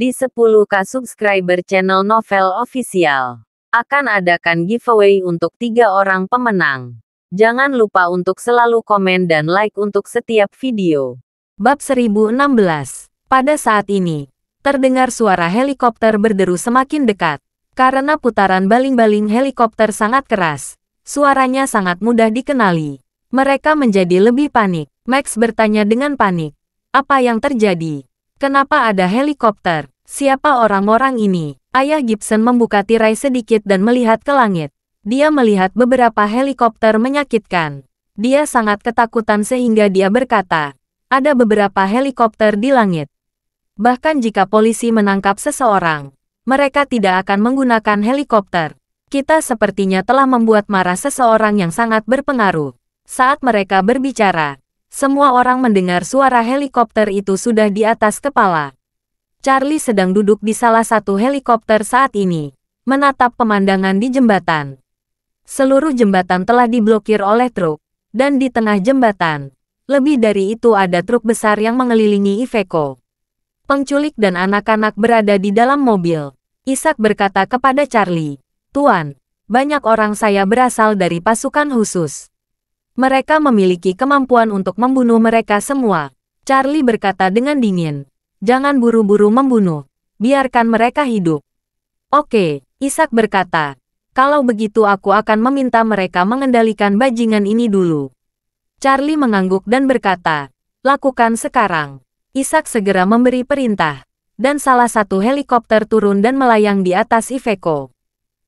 di 10k subscriber channel Novel Official. Akan adakan giveaway untuk tiga orang pemenang. Jangan lupa untuk selalu komen dan like untuk setiap video. Bab 1016. Pada saat ini, terdengar suara helikopter berderu semakin dekat. Karena putaran baling-baling helikopter sangat keras, suaranya sangat mudah dikenali. Mereka menjadi lebih panik. Max bertanya dengan panik, "Apa yang terjadi? Kenapa ada helikopter?" Siapa orang-orang ini? Ayah Gibson membuka tirai sedikit dan melihat ke langit. Dia melihat beberapa helikopter menyakitkan. Dia sangat ketakutan sehingga dia berkata, ada beberapa helikopter di langit. Bahkan jika polisi menangkap seseorang, mereka tidak akan menggunakan helikopter. Kita sepertinya telah membuat marah seseorang yang sangat berpengaruh. Saat mereka berbicara, semua orang mendengar suara helikopter itu sudah di atas kepala. Charlie sedang duduk di salah satu helikopter saat ini, menatap pemandangan di jembatan. Seluruh jembatan telah diblokir oleh truk, dan di tengah jembatan, lebih dari itu ada truk besar yang mengelilingi Iveco. Pengculik dan anak-anak berada di dalam mobil. Isaac berkata kepada Charlie, Tuan, banyak orang saya berasal dari pasukan khusus. Mereka memiliki kemampuan untuk membunuh mereka semua. Charlie berkata dengan dingin, Jangan buru-buru membunuh. Biarkan mereka hidup. Oke, Ishak berkata. Kalau begitu aku akan meminta mereka mengendalikan bajingan ini dulu. Charlie mengangguk dan berkata, lakukan sekarang. Ishak segera memberi perintah. Dan salah satu helikopter turun dan melayang di atas Iveco.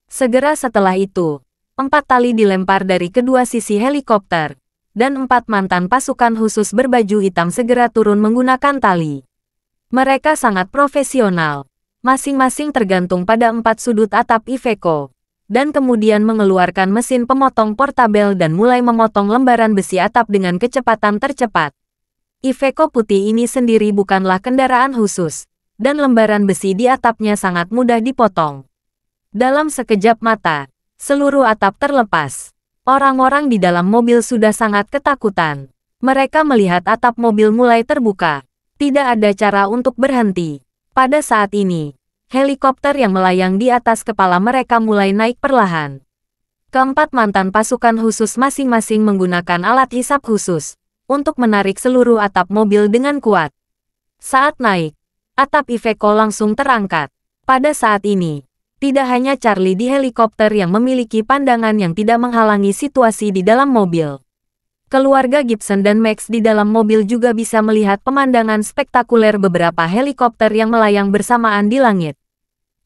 Segera setelah itu, empat tali dilempar dari kedua sisi helikopter. Dan empat mantan pasukan khusus berbaju hitam segera turun menggunakan tali. Mereka sangat profesional. Masing-masing tergantung pada empat sudut atap Iveco. Dan kemudian mengeluarkan mesin pemotong portabel dan mulai memotong lembaran besi atap dengan kecepatan tercepat. Iveco putih ini sendiri bukanlah kendaraan khusus. Dan lembaran besi di atapnya sangat mudah dipotong. Dalam sekejap mata, seluruh atap terlepas. Orang-orang di dalam mobil sudah sangat ketakutan. Mereka melihat atap mobil mulai terbuka. Tidak ada cara untuk berhenti. Pada saat ini, helikopter yang melayang di atas kepala mereka mulai naik perlahan. Keempat mantan pasukan khusus masing-masing menggunakan alat hisap khusus untuk menarik seluruh atap mobil dengan kuat. Saat naik, atap Iveco langsung terangkat. Pada saat ini, tidak hanya Charlie di helikopter yang memiliki pandangan yang tidak menghalangi situasi di dalam mobil. Keluarga Gibson dan Max di dalam mobil juga bisa melihat pemandangan spektakuler beberapa helikopter yang melayang bersamaan di langit.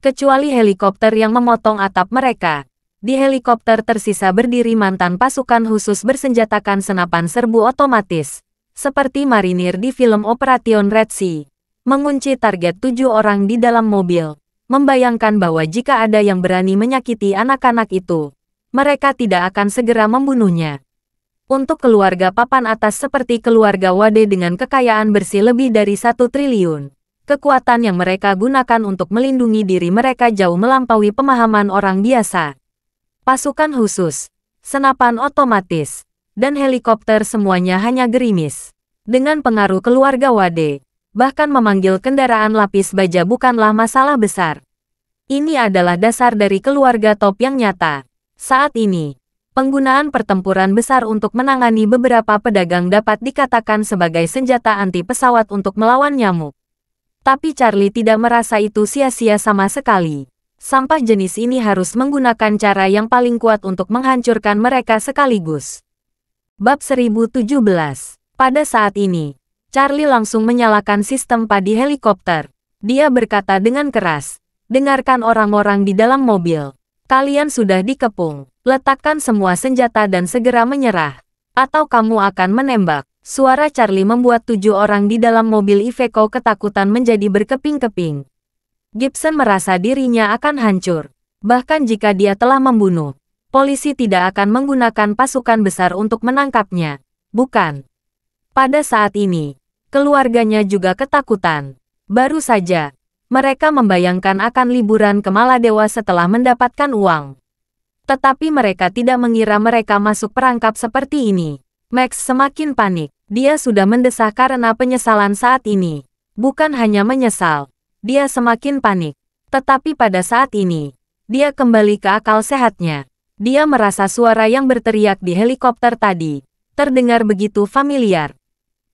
Kecuali helikopter yang memotong atap mereka, di helikopter tersisa berdiri mantan pasukan khusus bersenjatakan senapan serbu otomatis, seperti marinir di film Operation Red Sea. Mengunci target tujuh orang di dalam mobil, membayangkan bahwa jika ada yang berani menyakiti anak-anak itu, mereka tidak akan segera membunuhnya untuk keluarga papan atas seperti keluarga Wade dengan kekayaan bersih lebih dari satu triliun. Kekuatan yang mereka gunakan untuk melindungi diri mereka jauh melampaui pemahaman orang biasa. Pasukan khusus, senapan otomatis, dan helikopter semuanya hanya gerimis. Dengan pengaruh keluarga Wade, bahkan memanggil kendaraan lapis baja bukanlah masalah besar. Ini adalah dasar dari keluarga top yang nyata. Saat ini, penggunaan pertempuran besar untuk menangani beberapa pedagang dapat dikatakan sebagai senjata anti-pesawat untuk melawan nyamuk. Tapi Charlie tidak merasa itu sia-sia sama sekali. Sampah jenis ini harus menggunakan cara yang paling kuat untuk menghancurkan mereka sekaligus. Bab 1017 Pada saat ini, Charlie langsung menyalakan sistem padi helikopter. Dia berkata dengan keras, dengarkan orang-orang di dalam mobil. Kalian sudah dikepung. Letakkan semua senjata dan segera menyerah. Atau kamu akan menembak. Suara Charlie membuat tujuh orang di dalam mobil Iveco ketakutan menjadi berkeping-keping. Gibson merasa dirinya akan hancur. Bahkan jika dia telah membunuh, polisi tidak akan menggunakan pasukan besar untuk menangkapnya. Bukan. Pada saat ini, keluarganya juga ketakutan. Baru saja, mereka membayangkan akan liburan ke Maladewa setelah mendapatkan uang. Tetapi mereka tidak mengira mereka masuk perangkap seperti ini. Max semakin panik. Dia sudah mendesah karena penyesalan saat ini. Bukan hanya menyesal. Dia semakin panik. Tetapi pada saat ini, dia kembali ke akal sehatnya. Dia merasa suara yang berteriak di helikopter tadi. Terdengar begitu familiar.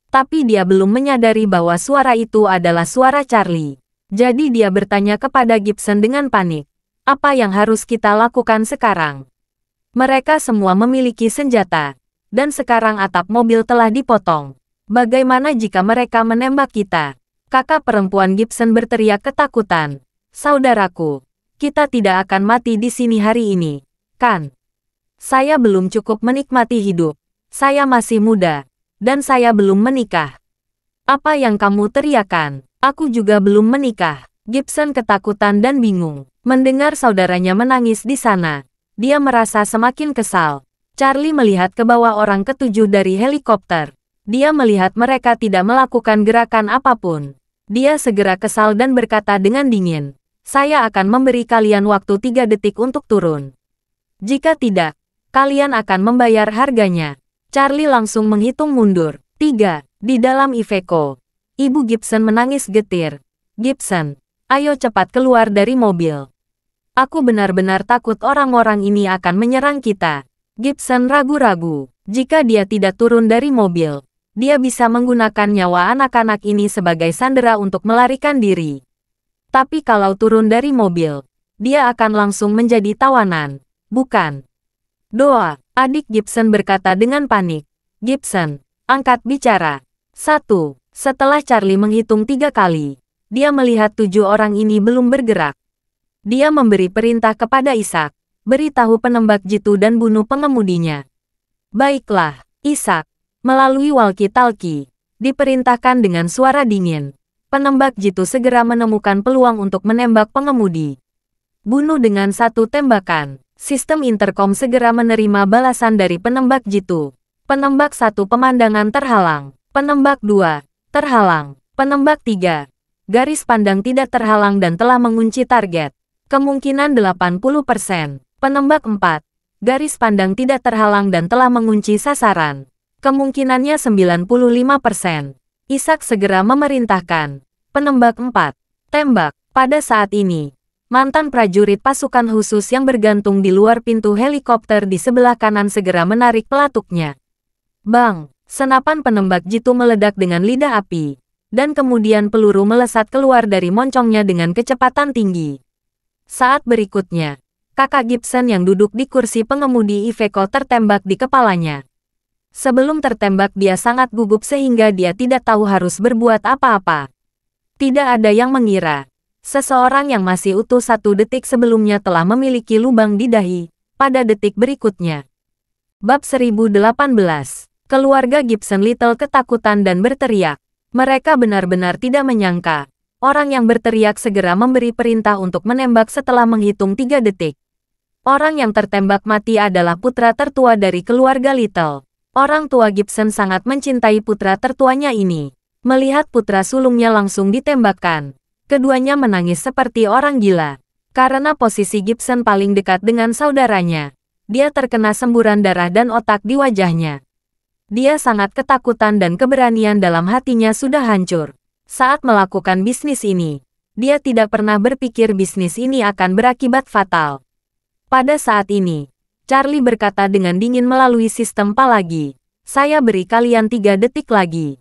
Tapi dia belum menyadari bahwa suara itu adalah suara Charlie. Jadi dia bertanya kepada Gibson dengan panik. Apa yang harus kita lakukan sekarang? Mereka semua memiliki senjata. Dan sekarang atap mobil telah dipotong. Bagaimana jika mereka menembak kita? Kakak perempuan Gibson berteriak ketakutan. Saudaraku, kita tidak akan mati di sini hari ini, kan? Saya belum cukup menikmati hidup. Saya masih muda. Dan saya belum menikah. Apa yang kamu teriakan? Aku juga belum menikah. Gibson ketakutan dan bingung. Mendengar saudaranya menangis di sana, dia merasa semakin kesal. Charlie melihat ke bawah orang ketujuh dari helikopter. Dia melihat mereka tidak melakukan gerakan apapun. Dia segera kesal dan berkata dengan dingin, saya akan memberi kalian waktu tiga detik untuk turun. Jika tidak, kalian akan membayar harganya. Charlie langsung menghitung mundur. tiga Di dalam Iveco, Ibu Gibson menangis getir. Gibson, ayo cepat keluar dari mobil. Aku benar-benar takut orang-orang ini akan menyerang kita. Gibson ragu-ragu. Jika dia tidak turun dari mobil, dia bisa menggunakan nyawa anak-anak ini sebagai sandera untuk melarikan diri. Tapi kalau turun dari mobil, dia akan langsung menjadi tawanan. Bukan. Doa, adik Gibson berkata dengan panik. Gibson, angkat bicara. Satu. Setelah Charlie menghitung tiga kali, dia melihat tujuh orang ini belum bergerak. Dia memberi perintah kepada Ishak, beritahu penembak jitu dan bunuh pengemudinya. Baiklah, Ishak, melalui walkie-talkie, diperintahkan dengan suara dingin. Penembak jitu segera menemukan peluang untuk menembak pengemudi. Bunuh dengan satu tembakan, sistem interkom segera menerima balasan dari penembak jitu. Penembak satu pemandangan terhalang. Penembak dua. Terhalang. Penembak tiga. Garis pandang tidak terhalang dan telah mengunci target. Kemungkinan 80%. Penembak empat. Garis pandang tidak terhalang dan telah mengunci sasaran. Kemungkinannya 95%. isak segera memerintahkan. Penembak empat. Tembak. Pada saat ini, mantan prajurit pasukan khusus yang bergantung di luar pintu helikopter di sebelah kanan segera menarik pelatuknya. Bang! Senapan penembak jitu meledak dengan lidah api, dan kemudian peluru melesat keluar dari moncongnya dengan kecepatan tinggi. Saat berikutnya, kakak Gibson yang duduk di kursi pengemudi Iveco tertembak di kepalanya. Sebelum tertembak dia sangat gugup sehingga dia tidak tahu harus berbuat apa-apa. Tidak ada yang mengira. Seseorang yang masih utuh satu detik sebelumnya telah memiliki lubang di dahi, pada detik berikutnya. Bab 1018 Keluarga Gibson Little ketakutan dan berteriak. Mereka benar-benar tidak menyangka. Orang yang berteriak segera memberi perintah untuk menembak setelah menghitung tiga detik. Orang yang tertembak mati adalah putra tertua dari keluarga Little. Orang tua Gibson sangat mencintai putra tertuanya ini. Melihat putra sulungnya langsung ditembakkan. Keduanya menangis seperti orang gila. Karena posisi Gibson paling dekat dengan saudaranya. Dia terkena semburan darah dan otak di wajahnya. Dia sangat ketakutan dan keberanian dalam hatinya sudah hancur. Saat melakukan bisnis ini, dia tidak pernah berpikir bisnis ini akan berakibat fatal. Pada saat ini, Charlie berkata dengan dingin melalui sistem palagi, saya beri kalian tiga detik lagi.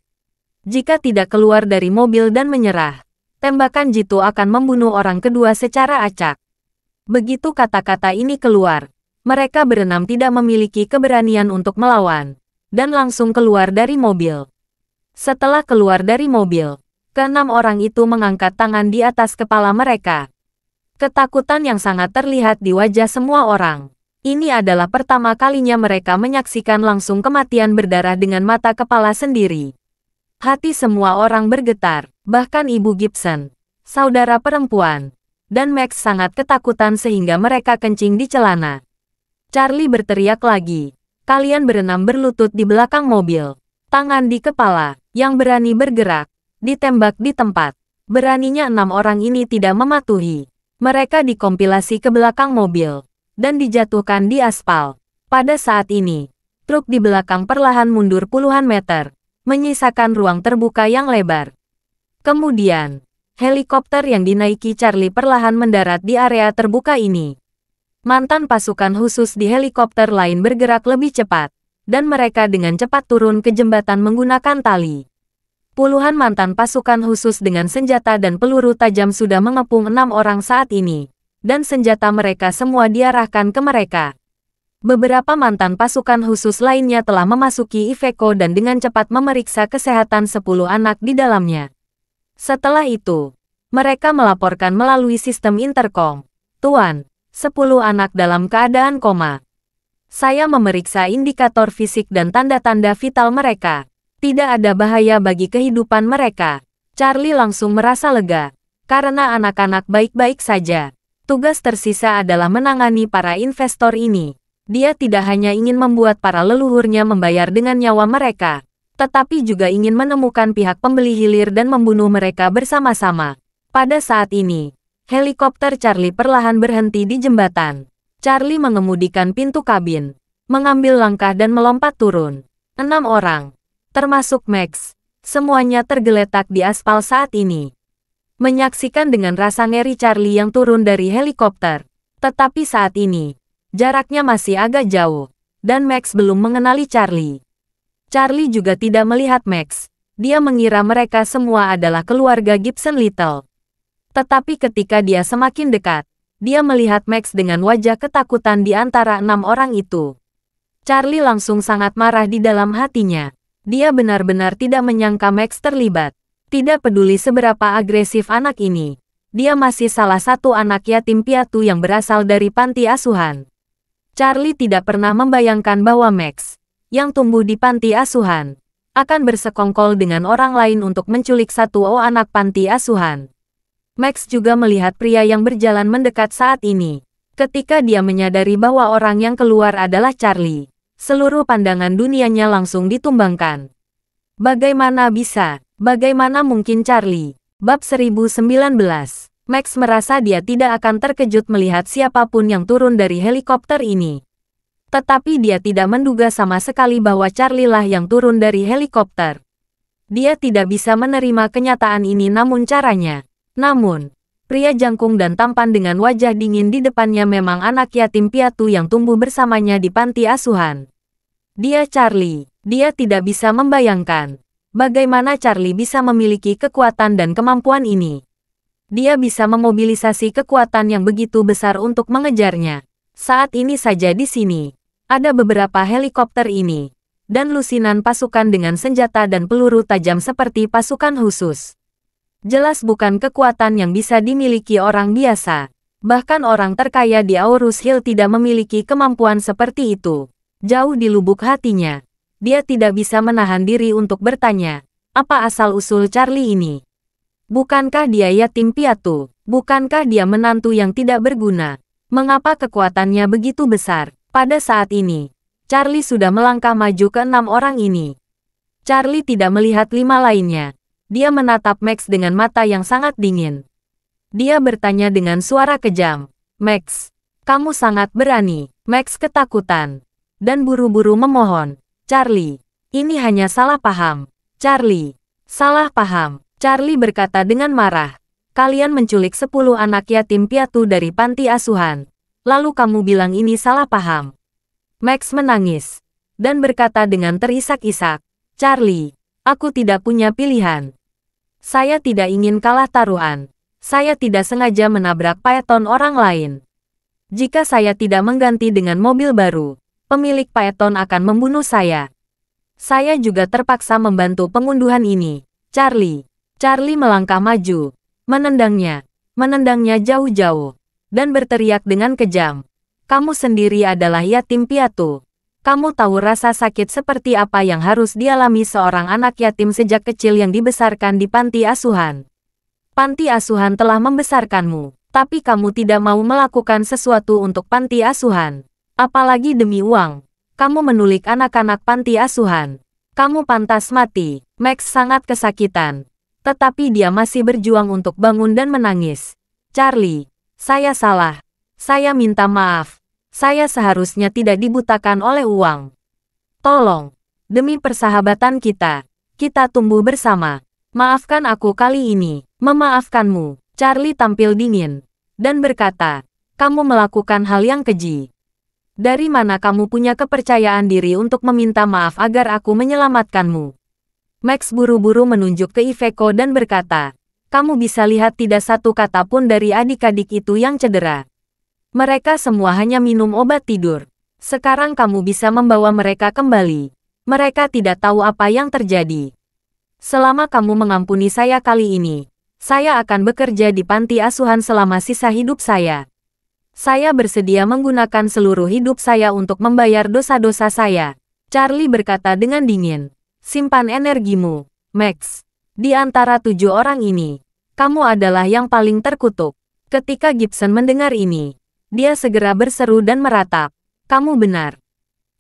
Jika tidak keluar dari mobil dan menyerah, tembakan jitu akan membunuh orang kedua secara acak. Begitu kata-kata ini keluar, mereka berenam tidak memiliki keberanian untuk melawan dan langsung keluar dari mobil. Setelah keluar dari mobil, keenam orang itu mengangkat tangan di atas kepala mereka. Ketakutan yang sangat terlihat di wajah semua orang. Ini adalah pertama kalinya mereka menyaksikan langsung kematian berdarah dengan mata kepala sendiri. Hati semua orang bergetar, bahkan ibu Gibson, saudara perempuan, dan Max sangat ketakutan sehingga mereka kencing di celana. Charlie berteriak lagi, Kalian berenam berlutut di belakang mobil. Tangan di kepala, yang berani bergerak, ditembak di tempat. Beraninya enam orang ini tidak mematuhi. Mereka dikompilasi ke belakang mobil, dan dijatuhkan di aspal. Pada saat ini, truk di belakang perlahan mundur puluhan meter, menyisakan ruang terbuka yang lebar. Kemudian, helikopter yang dinaiki Charlie perlahan mendarat di area terbuka ini mantan pasukan khusus di helikopter lain bergerak lebih cepat, dan mereka dengan cepat turun ke jembatan menggunakan tali. Puluhan mantan pasukan khusus dengan senjata dan peluru tajam sudah mengepung enam orang saat ini, dan senjata mereka semua diarahkan ke mereka. Beberapa mantan pasukan khusus lainnya telah memasuki Iveco dan dengan cepat memeriksa kesehatan 10 anak di dalamnya. Setelah itu, mereka melaporkan melalui sistem interkom, Tuan, 10 anak dalam keadaan koma. Saya memeriksa indikator fisik dan tanda-tanda vital mereka. Tidak ada bahaya bagi kehidupan mereka. Charlie langsung merasa lega, karena anak-anak baik-baik saja. Tugas tersisa adalah menangani para investor ini. Dia tidak hanya ingin membuat para leluhurnya membayar dengan nyawa mereka, tetapi juga ingin menemukan pihak pembeli hilir dan membunuh mereka bersama-sama. Pada saat ini, Helikopter Charlie perlahan berhenti di jembatan. Charlie mengemudikan pintu kabin, mengambil langkah dan melompat turun. Enam orang, termasuk Max, semuanya tergeletak di aspal saat ini. Menyaksikan dengan rasa ngeri Charlie yang turun dari helikopter. Tetapi saat ini, jaraknya masih agak jauh, dan Max belum mengenali Charlie. Charlie juga tidak melihat Max. Dia mengira mereka semua adalah keluarga Gibson Little. Tetapi ketika dia semakin dekat, dia melihat Max dengan wajah ketakutan di antara enam orang itu. Charlie langsung sangat marah di dalam hatinya. Dia benar-benar tidak menyangka Max terlibat. Tidak peduli seberapa agresif anak ini, dia masih salah satu anak yatim piatu yang berasal dari panti asuhan. Charlie tidak pernah membayangkan bahwa Max, yang tumbuh di panti asuhan, akan bersekongkol dengan orang lain untuk menculik satu o anak panti asuhan. Max juga melihat pria yang berjalan mendekat saat ini. Ketika dia menyadari bahwa orang yang keluar adalah Charlie, seluruh pandangan dunianya langsung ditumbangkan. Bagaimana bisa? Bagaimana mungkin Charlie? Bab 1019. Max merasa dia tidak akan terkejut melihat siapapun yang turun dari helikopter ini. Tetapi dia tidak menduga sama sekali bahwa Charlie lah yang turun dari helikopter. Dia tidak bisa menerima kenyataan ini namun caranya namun, pria jangkung dan tampan dengan wajah dingin di depannya memang anak yatim piatu yang tumbuh bersamanya di panti asuhan. Dia Charlie. Dia tidak bisa membayangkan bagaimana Charlie bisa memiliki kekuatan dan kemampuan ini. Dia bisa memobilisasi kekuatan yang begitu besar untuk mengejarnya. Saat ini saja di sini, ada beberapa helikopter ini, dan lusinan pasukan dengan senjata dan peluru tajam seperti pasukan khusus jelas bukan kekuatan yang bisa dimiliki orang biasa. Bahkan orang terkaya di Aurus Hill tidak memiliki kemampuan seperti itu. Jauh di lubuk hatinya, dia tidak bisa menahan diri untuk bertanya, apa asal-usul Charlie ini? Bukankah dia yatim piatu? Bukankah dia menantu yang tidak berguna? Mengapa kekuatannya begitu besar? Pada saat ini, Charlie sudah melangkah maju ke enam orang ini. Charlie tidak melihat lima lainnya. Dia menatap Max dengan mata yang sangat dingin. Dia bertanya dengan suara kejam. Max, kamu sangat berani. Max ketakutan. Dan buru-buru memohon. Charlie, ini hanya salah paham. Charlie, salah paham. Charlie berkata dengan marah. Kalian menculik sepuluh anak yatim piatu dari panti asuhan. Lalu kamu bilang ini salah paham. Max menangis dan berkata dengan terisak-isak, Charlie, aku tidak punya pilihan. Saya tidak ingin kalah taruhan. Saya tidak sengaja menabrak Paeton orang lain. Jika saya tidak mengganti dengan mobil baru, pemilik Paeton akan membunuh saya. Saya juga terpaksa membantu pengunduhan ini. Charlie. Charlie melangkah maju. Menendangnya. Menendangnya jauh-jauh. Dan berteriak dengan kejam. Kamu sendiri adalah yatim piatu. Kamu tahu rasa sakit seperti apa yang harus dialami seorang anak yatim sejak kecil yang dibesarkan di panti asuhan. Panti asuhan telah membesarkanmu, tapi kamu tidak mau melakukan sesuatu untuk panti asuhan. Apalagi demi uang. Kamu menulik anak-anak panti asuhan. Kamu pantas mati. Max sangat kesakitan. Tetapi dia masih berjuang untuk bangun dan menangis. Charlie, saya salah. Saya minta maaf. Saya seharusnya tidak dibutakan oleh uang. Tolong, demi persahabatan kita, kita tumbuh bersama. Maafkan aku kali ini, memaafkanmu. Charlie tampil dingin dan berkata, kamu melakukan hal yang keji. Dari mana kamu punya kepercayaan diri untuk meminta maaf agar aku menyelamatkanmu? Max buru-buru menunjuk ke Iveco dan berkata, kamu bisa lihat tidak satu kata pun dari adik-adik itu yang cedera. Mereka semua hanya minum obat tidur. Sekarang kamu bisa membawa mereka kembali. Mereka tidak tahu apa yang terjadi. Selama kamu mengampuni saya kali ini, saya akan bekerja di panti asuhan selama sisa hidup saya. Saya bersedia menggunakan seluruh hidup saya untuk membayar dosa-dosa saya. Charlie berkata dengan dingin. Simpan energimu, Max. Di antara tujuh orang ini, kamu adalah yang paling terkutuk. Ketika Gibson mendengar ini, dia segera berseru dan meratap. Kamu benar.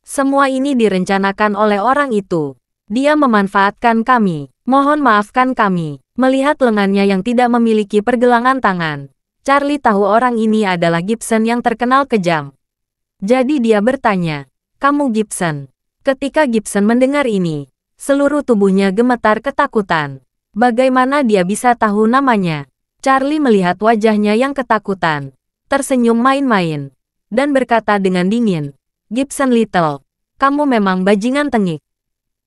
Semua ini direncanakan oleh orang itu. Dia memanfaatkan kami. Mohon maafkan kami. Melihat lengannya yang tidak memiliki pergelangan tangan. Charlie tahu orang ini adalah Gibson yang terkenal kejam. Jadi dia bertanya, kamu Gibson. Ketika Gibson mendengar ini, seluruh tubuhnya gemetar ketakutan. Bagaimana dia bisa tahu namanya? Charlie melihat wajahnya yang ketakutan tersenyum main-main, dan berkata dengan dingin, Gibson Little, kamu memang bajingan tengik.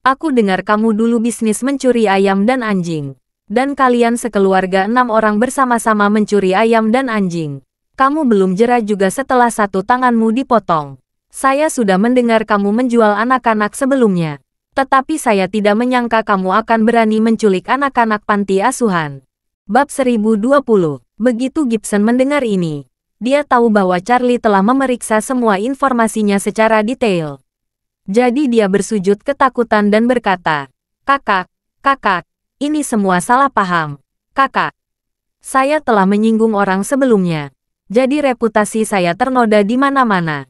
Aku dengar kamu dulu bisnis mencuri ayam dan anjing. Dan kalian sekeluarga enam orang bersama-sama mencuri ayam dan anjing. Kamu belum jera juga setelah satu tanganmu dipotong. Saya sudah mendengar kamu menjual anak-anak sebelumnya. Tetapi saya tidak menyangka kamu akan berani menculik anak-anak panti asuhan. Bab 1020 Begitu Gibson mendengar ini, dia tahu bahwa Charlie telah memeriksa semua informasinya secara detail. Jadi dia bersujud ketakutan dan berkata, Kakak, kakak, ini semua salah paham. Kakak, saya telah menyinggung orang sebelumnya. Jadi reputasi saya ternoda di mana-mana.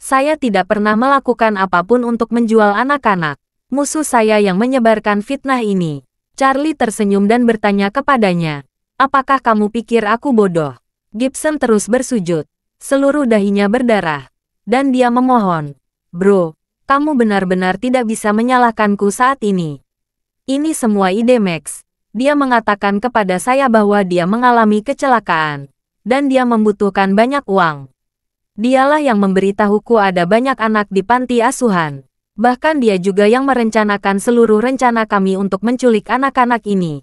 Saya tidak pernah melakukan apapun untuk menjual anak-anak. Musuh saya yang menyebarkan fitnah ini. Charlie tersenyum dan bertanya kepadanya, Apakah kamu pikir aku bodoh? Gibson terus bersujud. Seluruh dahinya berdarah. Dan dia memohon. Bro, kamu benar-benar tidak bisa menyalahkanku saat ini. Ini semua ide Max. Dia mengatakan kepada saya bahwa dia mengalami kecelakaan. Dan dia membutuhkan banyak uang. Dialah yang memberitahuku ada banyak anak di panti asuhan. Bahkan dia juga yang merencanakan seluruh rencana kami untuk menculik anak-anak ini.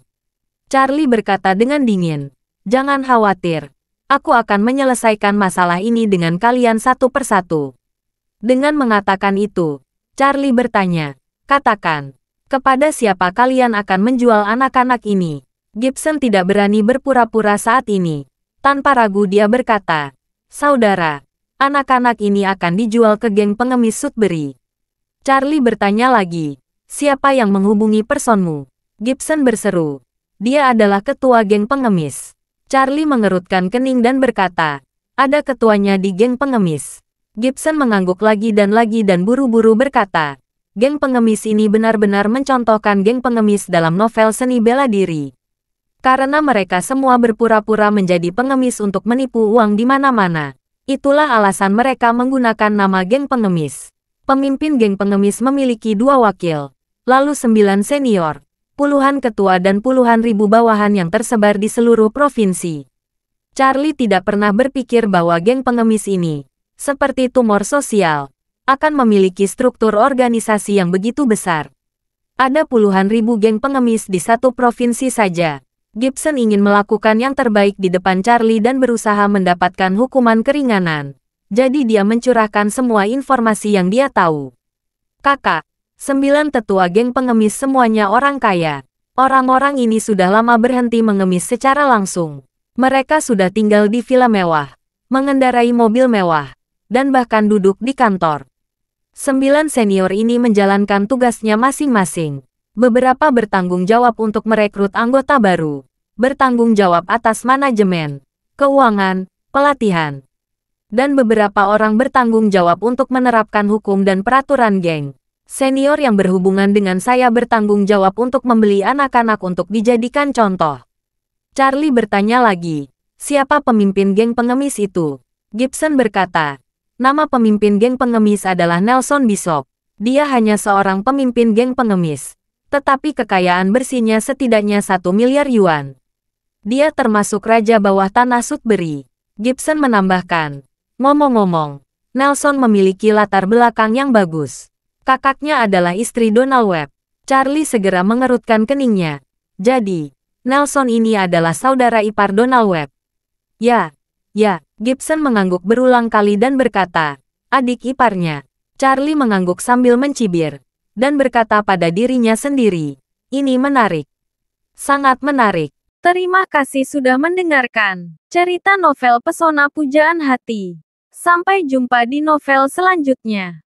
Charlie berkata dengan dingin. Jangan khawatir, aku akan menyelesaikan masalah ini dengan kalian satu persatu. Dengan mengatakan itu, Charlie bertanya, katakan, kepada siapa kalian akan menjual anak-anak ini? Gibson tidak berani berpura-pura saat ini. Tanpa ragu dia berkata, saudara, anak-anak ini akan dijual ke geng pengemis Sudbury. Charlie bertanya lagi, siapa yang menghubungi personmu? Gibson berseru, dia adalah ketua geng pengemis. Charlie mengerutkan kening dan berkata, ada ketuanya di geng pengemis. Gibson mengangguk lagi dan lagi dan buru-buru berkata, geng pengemis ini benar-benar mencontohkan geng pengemis dalam novel seni bela diri. Karena mereka semua berpura-pura menjadi pengemis untuk menipu uang di mana-mana. Itulah alasan mereka menggunakan nama geng pengemis. Pemimpin geng pengemis memiliki dua wakil, lalu sembilan senior puluhan ketua dan puluhan ribu bawahan yang tersebar di seluruh provinsi. Charlie tidak pernah berpikir bahwa geng pengemis ini, seperti tumor sosial, akan memiliki struktur organisasi yang begitu besar. Ada puluhan ribu geng pengemis di satu provinsi saja. Gibson ingin melakukan yang terbaik di depan Charlie dan berusaha mendapatkan hukuman keringanan. Jadi dia mencurahkan semua informasi yang dia tahu. Kakak, Sembilan tetua geng pengemis semuanya orang kaya. Orang-orang ini sudah lama berhenti mengemis secara langsung. Mereka sudah tinggal di villa mewah, mengendarai mobil mewah, dan bahkan duduk di kantor. Sembilan senior ini menjalankan tugasnya masing-masing. Beberapa bertanggung jawab untuk merekrut anggota baru, bertanggung jawab atas manajemen, keuangan, pelatihan, dan beberapa orang bertanggung jawab untuk menerapkan hukum dan peraturan geng. Senior yang berhubungan dengan saya bertanggung jawab untuk membeli anak-anak untuk dijadikan contoh. Charlie bertanya lagi, siapa pemimpin geng pengemis itu? Gibson berkata, nama pemimpin geng pengemis adalah Nelson Bishop. Dia hanya seorang pemimpin geng pengemis. Tetapi kekayaan bersihnya setidaknya satu miliar yuan. Dia termasuk raja bawah tanah Sudbury. Gibson menambahkan, ngomong-ngomong, Nelson memiliki latar belakang yang bagus. Kakaknya adalah istri Donald Webb. Charlie segera mengerutkan keningnya. Jadi, Nelson ini adalah saudara ipar Donald Webb. Ya, ya, Gibson mengangguk berulang kali dan berkata, adik iparnya. Charlie mengangguk sambil mencibir, dan berkata pada dirinya sendiri, ini menarik. Sangat menarik. Terima kasih sudah mendengarkan cerita novel Pesona Pujaan Hati. Sampai jumpa di novel selanjutnya.